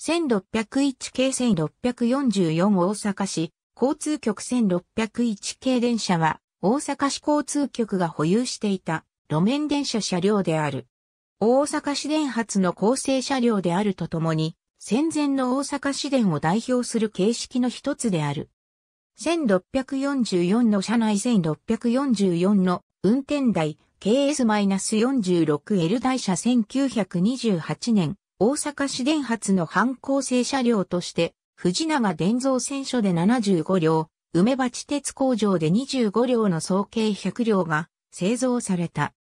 1601系1644大阪市交通局1601系電車は大阪市交通局が保有していた路面電車車両である。大阪市電発の構成車両であるとともに戦前の大阪市電を代表する形式の一つである。1644の車内1644の運転台 KS-46L 台車1928年大阪市電発の反抗性車両として、藤永電造船所で75両、梅鉢鉄工場で25両の総計100両が製造された。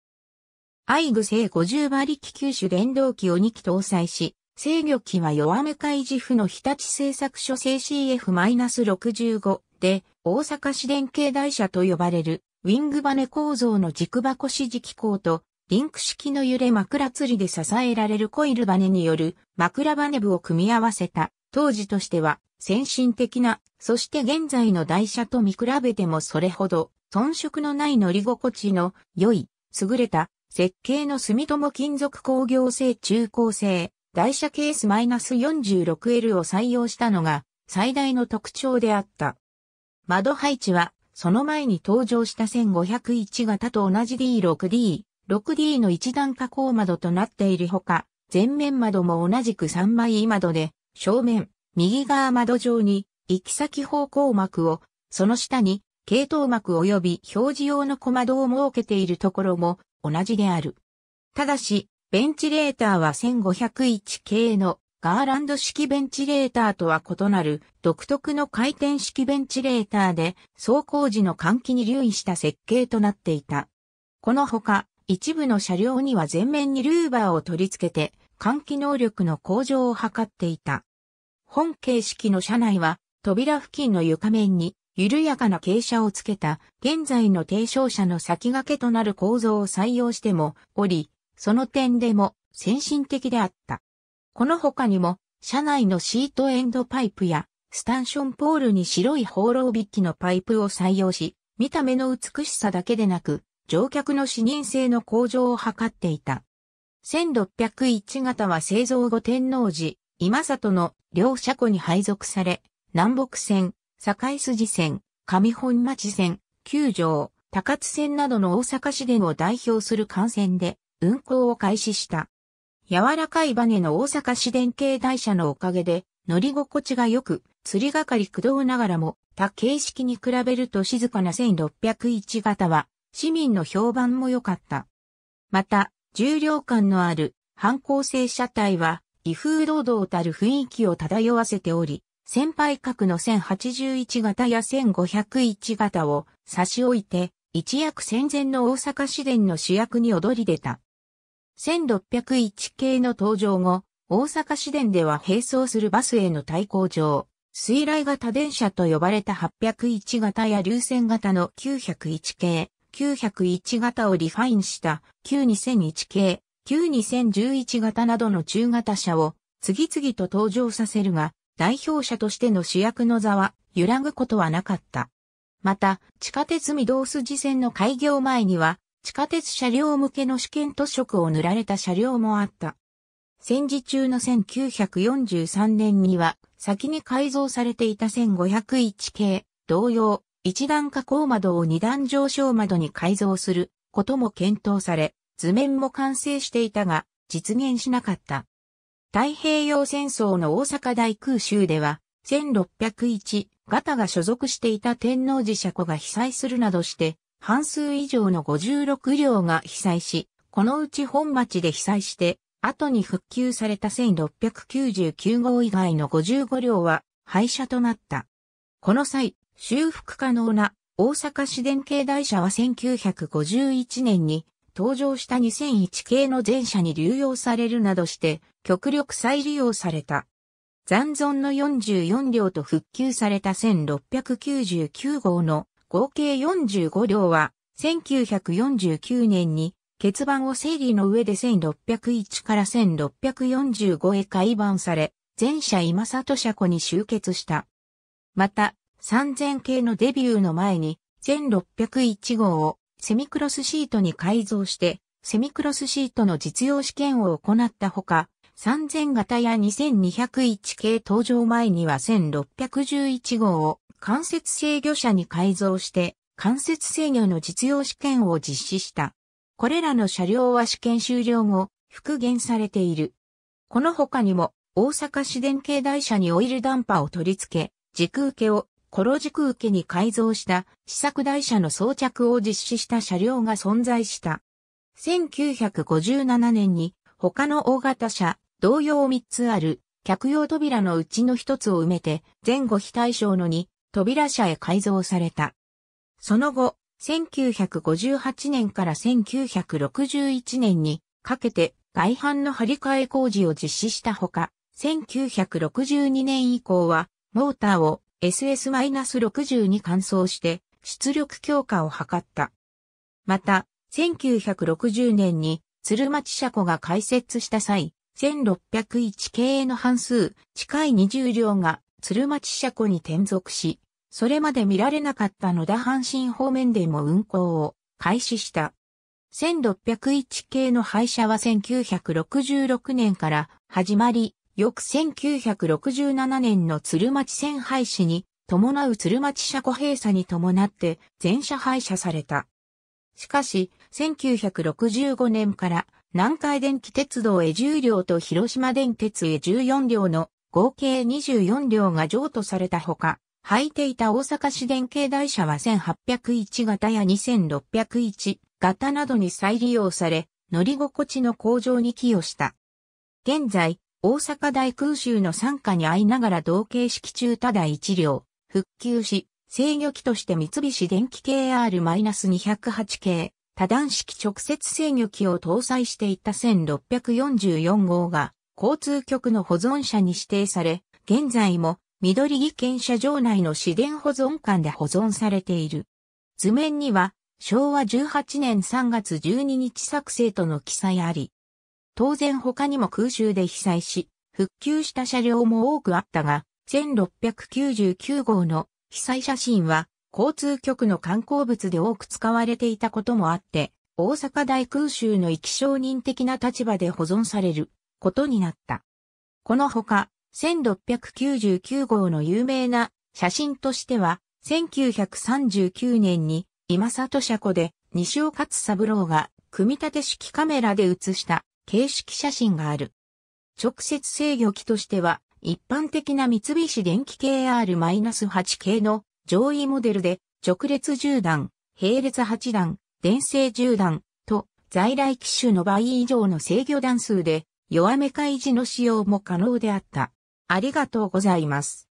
アイグ製50馬力九種電動機を2機搭載し、制御機は弱めい自負の日立製作所製 CF-65 で、大阪市電系台車と呼ばれる、ウィングバネ構造の軸箱支持機構と、リンク式の揺れ枕釣りで支えられるコイルバネによる枕バネ部を組み合わせた、当時としては先進的な、そして現在の台車と見比べてもそれほど遜色のない乗り心地の良い、優れた設計の住友金属工業製中高製台車ケース -46L を採用したのが最大の特徴であった。窓配置はその前に登場した1501型と同じ D6D 6D の一段加工窓となっているほか、前面窓も同じく3枚窓で、正面、右側窓上に、行き先方向膜を、その下に、系統膜及び表示用の小窓を設けているところも同じである。ただし、ベンチレーターは1501系のガーランド式ベンチレーターとは異なる独特の回転式ベンチレーターで走行時の換気に留意した設計となっていた。このほか、一部の車両には前面にルーバーを取り付けて、換気能力の向上を図っていた。本形式の車内は、扉付近の床面に、緩やかな傾斜をつけた、現在の低床車の先駆けとなる構造を採用しても、おり、その点でも、先進的であった。この他にも、車内のシートエンドパイプや、スタンションポールに白い放浪ビッキのパイプを採用し、見た目の美しさだけでなく、乗客の視認性の向上を図っていた。1601型は製造後天皇寺、今里の両車庫に配属され、南北線、境筋線、上本町線、九条、高津線などの大阪市電を代表する幹線で運行を開始した。柔らかいバネの大阪市電系台車のおかげで乗り心地が良く、釣りがかり駆動ながらも、他形式に比べると静かな1601型は市民の評判も良かった。また、重量感のある反抗性車体は、威風堂々たる雰囲気を漂わせており、先輩格の1081型や1501型を差し置いて、一躍戦前の大阪市電の主役に躍り出た。1601系の登場後、大阪市電では並走するバスへの対抗上、水雷型電車と呼ばれた801型や流線型の901系、901型をリファインした9001系、9011型などの中型車を次々と登場させるが、代表者としての主役の座は揺らぐことはなかった。また、地下鉄御堂筋線の開業前には、地下鉄車両向けの試験塗色を塗られた車両もあった。戦時中の1943年には、先に改造されていた1501系、同様、一段加工窓を二段上昇窓に改造することも検討され、図面も完成していたが、実現しなかった。太平洋戦争の大阪大空襲では、1601ガタが所属していた天皇寺社庫が被災するなどして、半数以上の56両が被災し、このうち本町で被災して、後に復旧された1699号以外の55両は廃車となった。この際、修復可能な大阪市電系台車は1951年に登場した2001系の全車に流用されるなどして極力再利用された。残存の44両と復旧された1699号の合計45両は1949年に欠番を整理の上で1601から1645へ改版され、全社今里車庫に集結した。また、3000系のデビューの前に、1601号をセミクロスシートに改造して、セミクロスシートの実用試験を行ったほか、3000型や2201系登場前には1611号を間接制御車に改造して、間接制御の実用試験を実施した。これらの車両は試験終了後、復元されている。この他にも、大阪市電系台車にオイルダンパーを取り付け、軸受けをコロジ受けに改造した試作台車の装着を実施した車両が存在した。1957年に他の大型車、同様3つある客用扉のうちの1つを埋めて前後非対称のに扉車へ改造された。その後、1958年から1961年にかけて外反の張り替え工事を実施したほか、1962年以降はモーターを SS-62 に換装して出力強化を図った。また、1960年に鶴町車庫が開設した際、1601系の半数近い20両が鶴町車庫に転属し、それまで見られなかった野田阪神方面でも運行を開始した。1601系の廃車は1966年から始まり、翌1967年の鶴町線廃止に伴う鶴町車庫閉鎖に伴って全車廃車された。しかし、1965年から南海電気鉄道へ10両と広島電鉄へ14両の合計24両が譲渡されたほか、履いていた大阪市電系台車は1801型や2601型などに再利用され、乗り心地の向上に寄与した。現在、大阪大空襲の参加に会いながら同型式中ただ一両、復旧し、制御機として三菱電機 KR-208 系、多段式直接制御機を搭載していた1644号が、交通局の保存者に指定され、現在も緑木県車場内の市電保存館で保存されている。図面には、昭和18年3月12日作成との記載あり、当然他にも空襲で被災し、復旧した車両も多くあったが、1699号の被災写真は交通局の観光物で多く使われていたこともあって、大阪大空襲の生き証人的な立場で保存されることになった。このほか、1699号の有名な写真としては、1939年に今里車庫で西尾勝三郎が組み立て式カメラで写した形式写真がある。直接制御機としては、一般的な三菱電機 KR-8 系の上位モデルで、直列10段、並列8段、電性10段と在来機種の倍以上の制御段数で、弱め開示の使用も可能であった。ありがとうございます。